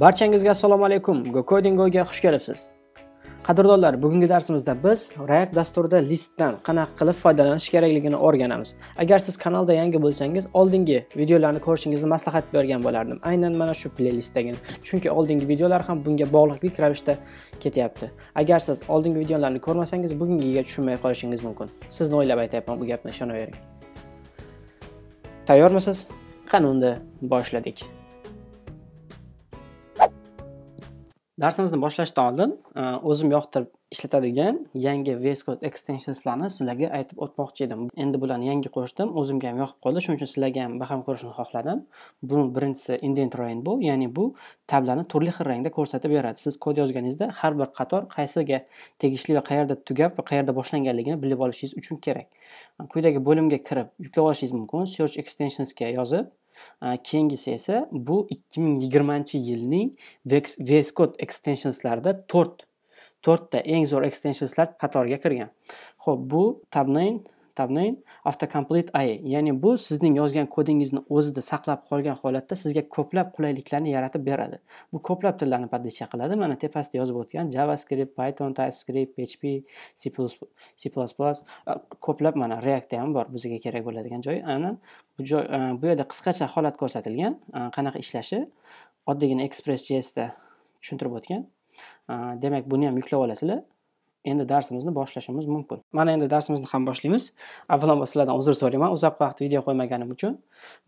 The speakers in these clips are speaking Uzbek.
Barchangizga assalomu alaykum. ga xush kelibsiz. Qadrdonlar, bugungi darsimizda biz React dasturida listdan qanaqa qilib foydalanish kerakligini o'rganamiz. Agar siz kanalda yangi bo'lsangiz, oldingi videolarni ko'rishingizni maslahat bergan bo'lardim. Aynan mana shu playlistdagini. Chunki oldingi videolar ham bunga bog'liqlik ravishda ketyapti. Agar siz oldingi videolarni ko'rmasangiz, bugungiga tushunmay qolishingiz mumkin. Sizni o'ylab aytyapman, bu gapni ishonavering. Tayyormisiz? Qani unda boshladik. Darsimizni boshlashdan oldin e, o'zim yoqtirib ishlatadigan yangi VS Code extensionslarni sizlarga aytib o'tmoqchi edim endi bularni yangi qo'shdim o'zimga ham yoqib qoldi shuning uchun sizlarga ham baham ko'rishni xohladim bu birinchisi indent rainbow ya'ni bu tablarni turli xil rangda ko'rsatib beradi siz kod yozganingizda har bir qator qaysiga tegishli va qayerda tugab va qayerda boshlanganligini bilib olishingiz uchun kerak quyidagi bo'limga kirib yuklab olishingiz mumkin search extensionsga yozib keyingisi esa bu 2020 yilning VS Code extensionslarida 4 to'rtta eng zo'r extensionslar qatoriga kirgan ho'p bu tabnain tabnain autocomplete ai ya'ni bu sizning yozgan kodingizni o'zida saqlab qolgan holatda sizga ko'plab qulayliklarni yaratib beradi bu ko'plab tillarni поддержка qiladi mana tepasida yozib o'tgan javascript python typescript php c++ c++ uh, ko'plab mana reactda ham bor bizga kerak bo'ladigan joyi aynan bu joy uh, bu yerda qisqacha holat ko'rsatilgan uh, qanaqa ishlashi oddiygina express jsda tushuntirib o'tgan Demak, buni ham yuklab olasizlar. Endi darsimizni boshlashimiz mumkin. Mana endi darsimizni ham boshlaymiz. Avvalambor sizlardan uzr so'rayman, uzoq vaqt video qo'ymaganim uchun.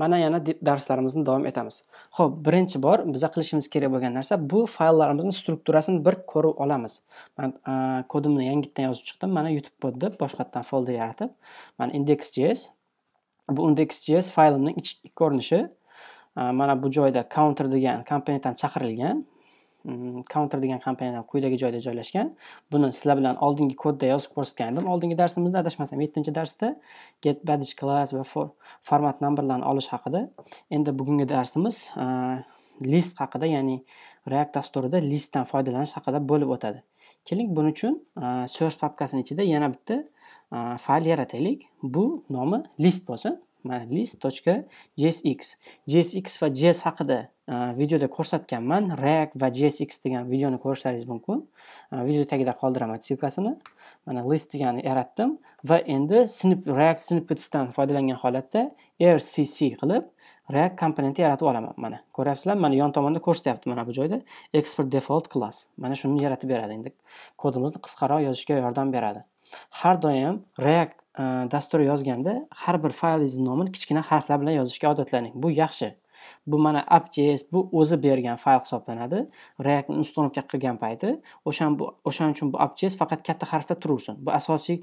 Mana yana darslarimizni davom etamiz. Xo'p, birinchi bor biza qilishimiz kerak bo'lgan narsa bu fayllarimizni strukturasini bir ko'rib olamiz. Men kodimni yangitdan yozib chiqdim. Mana YouTube kod deb boshqatdan folder yaratib, mana index.js bu index.js faylimning ichki ko'rinishi. Mana bu joyda counter degan komponentdan chaqirilgan. counter degan kompaniyadan quyidagi joyda joylashgan buni sizlar bilan oldingi kodda yozib ko'rsatgan edim oldingi darsimizda adashmasam yettinchi darsda get badge class va for format numberlarni olish haqida endi bugungi darsimiz list haqida ya'ni react dasturida listdan foydalanish haqida bo'lib o'tadi keling buning uchun source papkasini ichida yana bitta fayl yarataylik bu nomi list bo'lsin mana list точка jsx jsx va js haqida e, videoda ko'rsatganman react va jsx degan videoni ko'rishlaringiz mumkin e, video tagida qoldiraman ssilkasini mana list degani yaratdim va endi snip react snippetsdan foydalangan holatda rcc qilib react komponenti yaratib olaman mana ko'ryapsizlar mana yon tomonda ko'rsatyapti mana bu joyda export default class mana shuni yaratib beradi endi kodimizni qisqaroq yozishga yordam beradi har doim react dastur yozganda har bir faylingizni nomini kichkina harflar bilan yozishga odatlaning bu yaxshi bu mana appjs bu o'zi bergan fayl hisoblanadi reactni installga qilgan payti o'shan bu o'shaning uchun bu appjs faqat katta harfda turaversin bu asosiy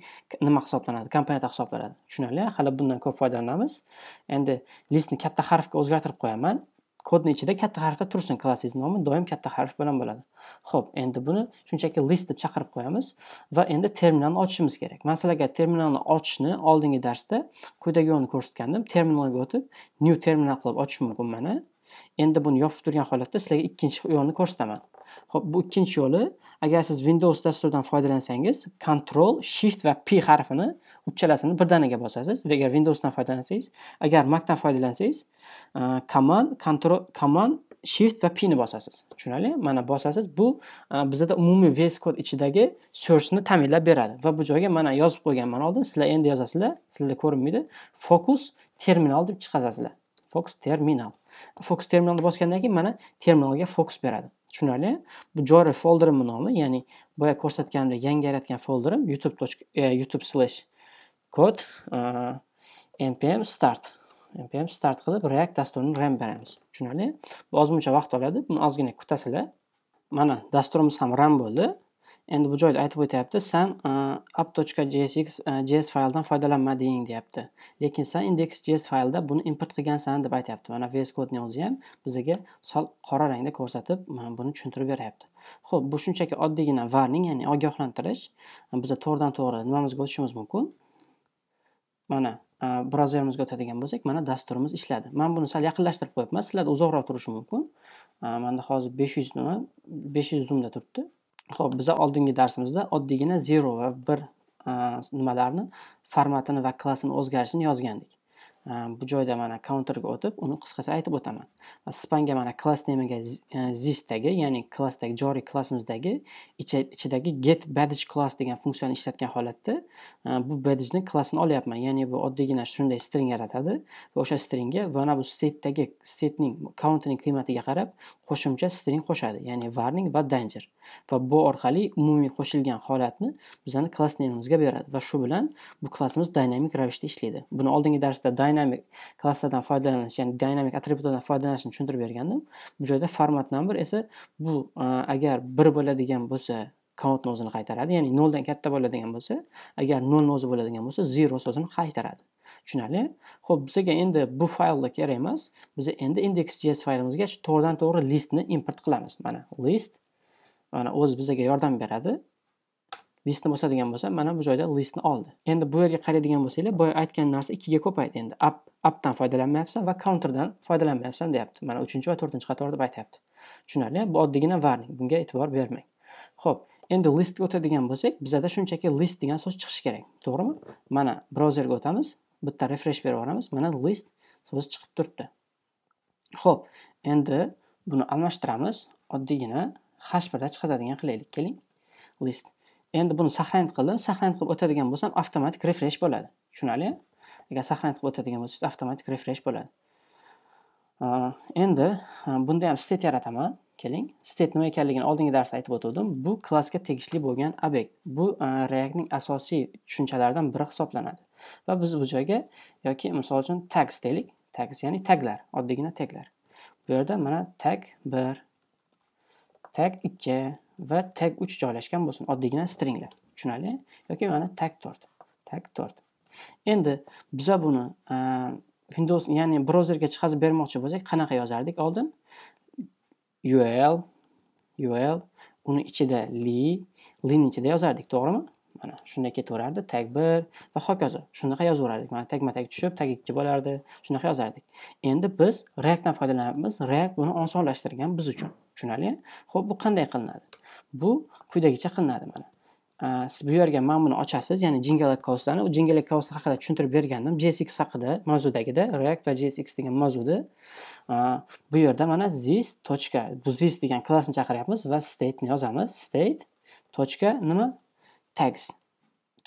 nima hisoblanadi komponent hisoblanadi tushunarli hali bundan ko'p foydalanamiz endi listni katta harfga o'zgartirib qo'yaman kodni ichida katta harfda tursin klassiz nomi doim katta harf bilan bo'ladi ho'p endi buni shunchaki list deb chaqirib qo'yamiz va endi terminalni ochishimiz kerak man sizlarga terminalni ochishni oldingi darsda quyidagi yo'lni ko'rsatgandim terminalga o'tib new terminal qilib ochish mumkin mana endi buni yopib turgan holatda sizlarga ikkinchi yo'lni ko'rsataman Xo'p, bu ikkinchi yo'li. Agar siz Windows dasturidan foydalansangiz, Ctrl, Shift va P harfini uchalasini birdaniga bosasiz. Agar Windowsdan foydalansangiz, agar Macdan foydalansangiz, Command, Ctrl, Command, Shift va P ni bosasiz. Tushunarli? Mana bosasiz. Bu bizada umumiy VS Code ichidagi searchni ta'minlab beradi va bu joyga mana yozib qo'yganman oldin. Sizlar endi yozasizlar, sizlarda ko'rinmaydi. Focus terminal deb chiqazasizlar. Fox Terminal. Fox Terminalni bosgandan keyin mana terminalga fokus beradi. tushunarli bu joriy folderimni nomi ya'ni boya ko'rsatganimdek yangi yaratgan folderim youtube e, youtube slash kod e, npm start npm start qilib react dasturini ram beramiz tushunarli bu ozmuncha vaqt oladi buni ozgina kutasizlar mana dasturimiz ham ram bo'ldi Endi bu joyda aytib o'tyapti, san e, app.jsx e, js fayldan foydalanmading deyapti. Lekin san index.js faylda buni import qilgansan deb aytyapti Mana VS code o'zi ham bizaga sal qora rangda ko'rsatib, mana buni tushuntirib beryapti. Xo'p, bu shunchaki oddiygina warning, ya'ni ogohlantirish. Biz to'g'ridan to'g'ri nimamizga o'tishimiz mumkin. Mana e, brauzerimizga o'tadigan bo'lsak, mana dasturimiz ishladi. Men buni sal yaqinlashtirib qo'yibman. Sizlarda uzoqroq turishi mumkin. Menda hozir 500 nima 500 zoomda turibdi. Xo'p, biza oldingi darsimizda oddiygina zero va bir nimalarni formatini va klassini o'zgarishini yozgandik. bu joyda mana counterga o'tib uni qisqacha aytib o'taman spanga mana class nemiga zistdagi ya'ni klassdagi joriy klassimizdagi ichidagi get badge class degan funksiyani ishlatgan holatda bu badgeni klassini olyapman ya'ni bu oddiygina shunday string yaratadi va o'sha stringga mana bu statedagi statening counterning qiymatiga qarab qo'shimcha string qo'shadi ya'ni warning va danger va bu orqali umumiy qo'shilgan holatni bizani klass nemimizga beradi va shu bilan bu klassimiz dinamik ravishda ishlaydi buni oldingi darsda dynamic klasslardan foydalanish ya'ni dynamic attributlardan foydalanishni tushuntirib bergandim bu joyda format number esa bu e, agar bir bo'ladigan bo'lsa count o'zini qaytaradi ya'ni noldan katta bo'ladigan bo'lsa agar 0 o'zi bo'ladigan bo'lsa zero so'zini qaytaradi tushunarli ho'p bizga endi bu faylda kerak emas biz endi index.js js faylimizga to'g'ridan to'g'ri listni import qilamiz mana list mana o'zi bizga yordam beradi listni bosadigan bo'lsa mana bu joyda listni oldi endi bu yerga qaraydigan bo'lsanglar boya aytgan narsa ikkiga ko'paydi endi up updan foydalanmayapsan va counterdan foydalanmayapsan deyapti mana uchinchi va to'rtinchi qator deb aytyapti tushunarli bu oddiygina varning bunga e'tibor bermang ho'p endi listga o'tadigan bo'lsak bizada shunchaki list degan so'z chiqishi kerak to'g'rimi mana brauzerga o'tamiz bitta refresh berib yuboramiz mana list so'zi chiqib turibdi ho'p endi buni almashtiramiz oddiygina hash birda chiqazadigan qilaylik keling list endi buni сохранить qildim сохранить qilib o'tadigan bo'lsam avtomatik refresh bo'ladi tushunarli agar сохранить qilib o'tadigan bo'lsangiz avtomatik refresh bo'ladi endi bunda ham state yarataman keling state nima ekanligini oldingi darsda aytib o'tgandim bu klassga tegishli bo'lgan obyekt bu reactning asosiy tushunchalaridan biri hisoblanadi va biz bu joyga yoki misol uchun tags deylik tags ya'ni taglar oddiygina taglar bu yerda mana tag 1 tag 2 va tag 3 joylashgan bo'lsin oddiygina stringlar tushunarli yoki mana tag 4 tag 4 endi biza buni e, windows ya'ni brauzerga chiqazib bermoqchi bo'lsak qanaqa yozardik oldin ul ul uni ichida li lini ichida yozardik to'g'rimi mana shunday ketaverardi tag bir va hokazo shunaqa yozaverardik mana tagma tag tushib tag ikki bo'lardi shunaqa yozardik endi biz reactdan foydalanamiz react buni osonlashtirgan biz uchun tushunarli ho'p bu qanday qilinadi bu quyidagicha qilinadi mana siz bu yerga mana buni ochasiz ya'ni jingalak kauslarni u jingalak kos haqida tushuntirib bergandim jsx haqida mavzudagida react va jsx degan mavzuda bu yerda mana zis точка bu zis degan klassni chaqiryapmiz va state'ni yozamiz state точка nima tags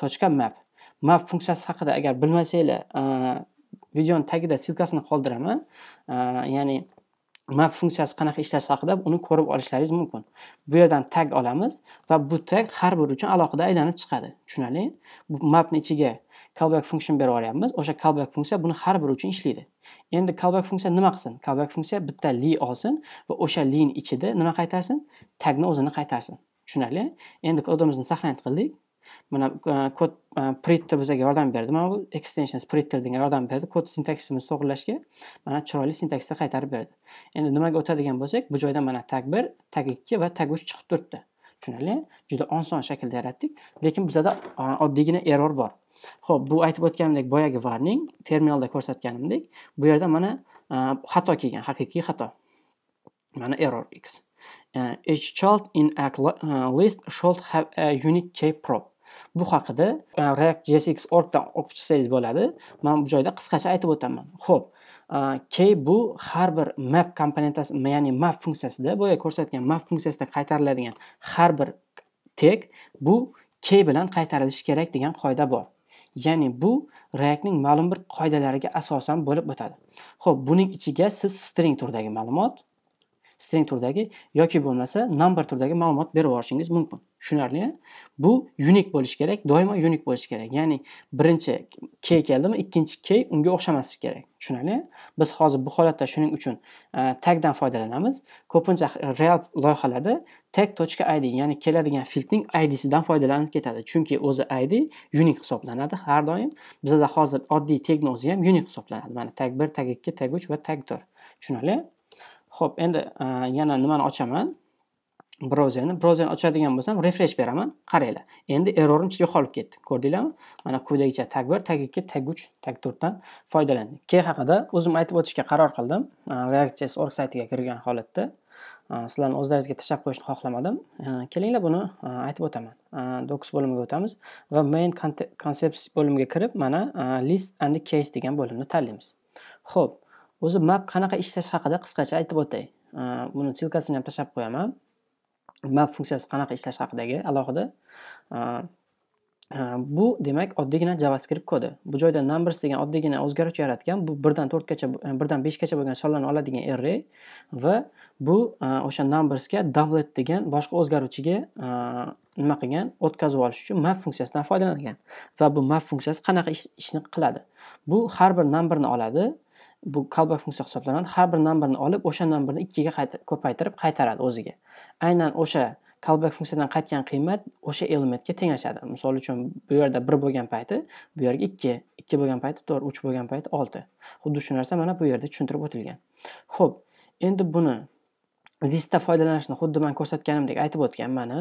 точка map map funksiyasi haqida agar bilmasanglar videoni tagida ssilkasini qoldiraman ya'ni map funksiyasi qanaqa ishlashi haqida uni ko'rib olishlaringiz mumkin bu yerdan tag olamiz va bu tag har bir uchun alohida aylanib chiqadi tushunarli bu mapni ichiga callback function berib yuboryapmiz o'sha callback funksiya buni har bir uchun ishlaydi endi callback funksiya nima qilsin callback funksiya bitta li olsin va o'sha lini ichida nima qaytarsin tagni o'zini qaytarsin tushunarli endi kodimizni saqlanib qildik mana e, kod e, printer bizga yordam berdi mana bu extensions printer degan yordam berdi kod sintaksimizni to'g'irlashga mana chiroyli sintaksda qaytarib berdi endi nimaga o'tadigan bo'lsak bu joyda mana tag bir tag ikki va tag uch chiqib turibdi tushunarli juda oson shaklda yaratdik lekin bizada e, oddiygina error bor ho'p bu aytib o'tganimdek boyagi warning terminalda ko'rsatganimdek bu yerda mana xato kelgan haqiqiy xato mana error x each child in a list should have a unique key prop bu haqida e, react jsx orgdan o'qib chiqsangiz bo'ladi man bu joyda qisqacha aytib o'taman ho'p e, key bu har bir map komponentasi ya'ni map funksiyasida boya ko'rsatgan map funksiyasida qaytariladigan har bir tek bu key bilan qaytarilishi kerak degan qoida bor ya'ni bu reactning ma'lum bir qoidalariga asosan bo'lib o'tadi ho'p buning ichiga siz string turdagi ma'lumot string turdagi yoki bo'lmasa number turdagi ma'lumot berib yuborishingiz mumkin tushunarli bu unik bo'lishi kerak doimo unik bo'lishi kerak ya'ni birinchi k keldimi ikkinchi k unga o'xshamasligi kerak tushunarli biz hozir bu holatda shuning uchun e, tagdan foydalanamiz ko'pincha real loyihalarda tag точка id ya'ni keladigan fieldning idsidan foydalanib ketadi chunki o'zi id unik hisoblanadi har doim bizada hozir oddiy tagni o'zi ham unik hisoblanadi mana tag bir tag ikki tag uch va tag to'rt tushunarli Xo'p, endi e, yana nimani ochaman? brauzerni brauzerni ochadigan bo'lsam refresh beraman qaranglar endi errorim ichiga qolib ketdi ko'rdinglarmi mana quyidagicha tag bir tag ikki tag uch tag to'rtdan foydalandik k haqida o'zim aytib o'tishga qaror qildim e, react.js org saytiga kirgan holatda e, sizlarni o'zlaringizga tashlab qo'yishni xohlamadim kelinglar buni aytib o'taman docs bo'limiga o'tamiz va main concepts bo'limiga kirib mana list and case degan bo'limni tanlaymiz ho'p o'zi map qanaqa ishlashi haqida qisqacha aytib o'tay buni ssilkasini ham tashlab qo'yaman map funksiyasi qanaqa ishlash haqidagi alohida bu demak oddiygina javascript kodi bu joyda numbers degan oddiygina o'zgaruvchi yaratgan bu birdan to'rtgacha birdan beshgacha bo'lgan sonlarni oladigan array va bu o'sha numbersga doublet degan boshqa o'zgaruvchiga nima qilgan o'tkazib olish uchun map funksiyasidan foydalangan va bu map funksiyasi qanaqa ishni qiladi bu har bir numberni oladi bu callback funksiya hisoblanadi har bir nambarni olib o'sha nambarni ikkiga ko'paytirib qaytaradi o'ziga aynan o'sha callback funksiyadan qaytgan qiymat o'sha elementga tenglashadi misol uchun bu yerda bir bo'lgan payti bu yerga ikki ikki bo'lgan payti to'rt uch bo'lgan payti olti xuddi shu narsa mana bu yerda tushuntirib o'tilgan ho'p endi buni vista foydalanishni xuddi man ko'rsatganimdek aytib o'tganman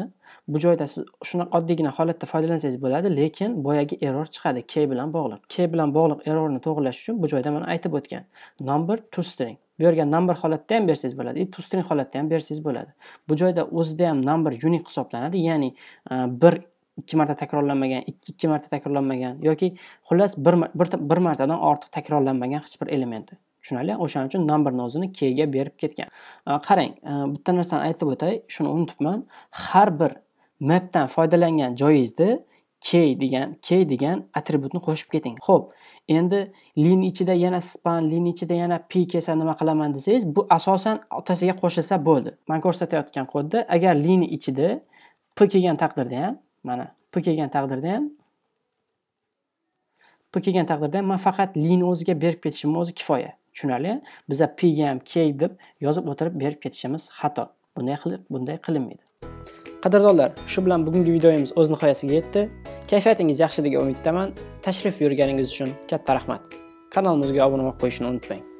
bu joyda siz shunaqa oddiygina holatda foydalansangiz bo'ladi lekin boyagi error chiqadi k bilan bog'liq k bilan bog'liq errorni to'g'irlash uchun bu joyda man aytib o'tgan number to string bu yerga number holatda ham bersangiz bo'ladi и to string holatda ham bersangiz bo'ladi bu joyda o'zida ham number unique hisoblanadi ya'ni e, bir ikki marta takrorlanmagan ikki ikki marta takrorlanmagan yoki xullas bir, bir, bir martadan ortiq takrorlanmagan hech bir elementi tushunarli o'shaning uchun o'zini k keyga berib ketgan qarang bitta narsani aytib o'tay shuni unutibman har bir mapdan foydalangan joyingizda k degan k degan atributni qo'shib keting ho'p endi lin ichida yana span lin ichida yana p kelsa nima qilaman desangiz bu asosan otasiga qo'shilsa bo'ldi man ko'rsatayotgan kodda agar lin ichida p kelgan taqdirda ham mana p kelgan taqdirda ham p kelgan taqdirda ham man faqat lin o'ziga berib ketishim o'zi kifoya tushunarli biza ga ham k deb yozib o'tirib berib ketishimiz xato bunday qilib bunday qilinmaydi qadrdonlar shu bilan bugungi videomiz o'z nihoyasiga yetdi kayfiyatingiz yaxshi degan umiddaman tashrif buyurganingiz uchun katta rahmat kanalimizga obuna bo'lib qo'yishni unutmang